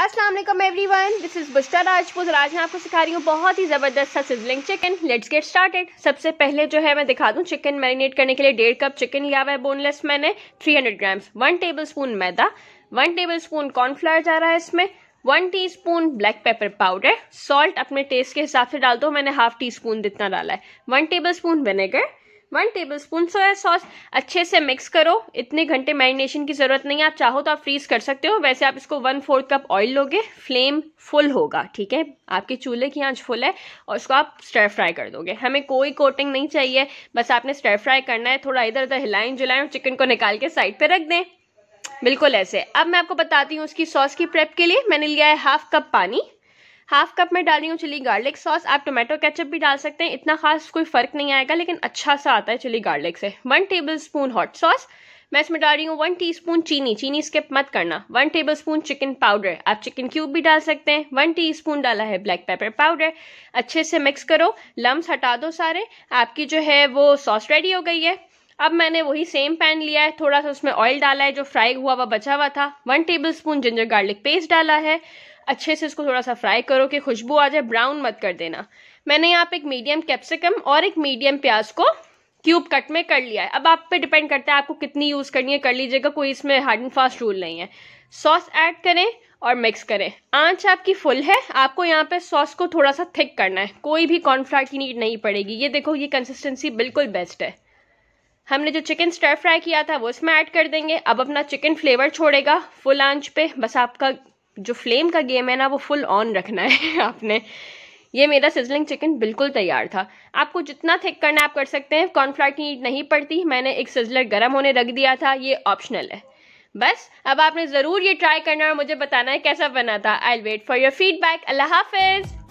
Aslam every one this is बुश्ता राजपूत राज मैं आपको सिखा रही हूँ बहुत ही ज़बरदस्त सा sizzling chicken let's get started सबसे पहले जो है मैं दिखा दूँ चिकन मैरिनेट करने के लिए डेढ़ कप चिकन लिया हुआ है बोनलेस मैंने 300 ग्राम्स वन टेबल स्पून मैदा वन टेबल स्पून कॉर्नफ्लावर जा रहा है इसमें one teaspoon black pepper powder salt अपने टेस्ट के हिसाब से डाल दो मैंने हाफ टी स्पून जितना डाला है one tablespoon vinegar one tablespoon soya sauce अच्छे से मिक्स करो इतने घंटे मैरिनेशन की ज़रूरत नहीं है आप चाहो तो आप फ्रीज कर सकते हो वैसे आप इसको वन फोर्थ कप ऑयल लोगे फ्लेम फुल होगा ठीक है आपके चूल्हे की आंच फुल है और उसको आप स्टर फ्राई कर दोगे हमें कोई कोटिंग नहीं चाहिए बस आपने स्टर फ्राई करना है थोड़ा इधर उधर हिलाएं जुलाएं और चिकन को निकाल के साइड पर रख दें बिल्कुल ऐसे अब मैं आपको बताती हूँ उसकी सॉस की प्रेप के लिए मैंने लिया है हाफ कप पानी हाफ कप में डाली हूँ चिली गार्लिक सॉस आप टोमेटो केचप भी डाल सकते हैं इतना खास कोई फ़र्क नहीं आएगा लेकिन अच्छा सा आता है चिली गार्लिक से one tablespoon hot sauce मैं इसमें डाल रही हूँ वन टीस्पून चीनी चीनी स्किप मत करना वन टेबलस्पून चिकन पाउडर आप चिकन क्यूब भी डाल सकते हैं वन टीस्पून डाला है ब्लैक पेपर पाउडर अच्छे से मिक्स करो लम्स हटा दो सारे आपकी जो है वो सॉस रेडी हो गई है अब मैंने वही सेम पैन लिया है थोड़ा सा उसमें ऑयल डाला है जो फ्राई हुआ हुआ बचा हुआ था one tablespoon ginger garlic paste डाला है अच्छे से इसको थोड़ा सा फ्राई करो कि खुशबू आ जाए ब्राउन मत कर देना मैंने यहाँ पे एक मीडियम कैप्सिकम और एक मीडियम प्याज को क्यूब कट में कर लिया है अब आप पे डिपेंड करता है आपको कितनी यूज़ करनी है कर लीजिएगा कोई इसमें हार्ड एंड फास्ट रूल नहीं है सॉस ऐड करें और मिक्स करें आंच आपकी फुल है आपको यहाँ पे सॉस को थोड़ा सा थिक करना है कोई भी कॉर्नफ्लावर की नीड नहीं पड़ेगी ये देखो ये कंसिस्टेंसी बिल्कुल बेस्ट है हमने जो चिकन स्टर फ्राई किया था वो इसमें ऐड कर देंगे अब अपना चिकन फ्लेवर छोड़ेगा फुल आंच पे बस आपका जो फ्लेम का गेम है ना वो फुल ऑन रखना है आपने ये मेरा सिजलिंग चिकन बिल्कुल तैयार था आपको जितना थिक करना आप कर सकते हैं कॉर्नफ्लावर की नीड नहीं पड़ती मैंने एक सिजलर गर्म होने रख दिया था ये ऑप्शनल है बस अब आपने ज़रूर ये ट्राई करना और मुझे बताना है कैसा बना था I wait for your feedback अल्लाह हाफिज़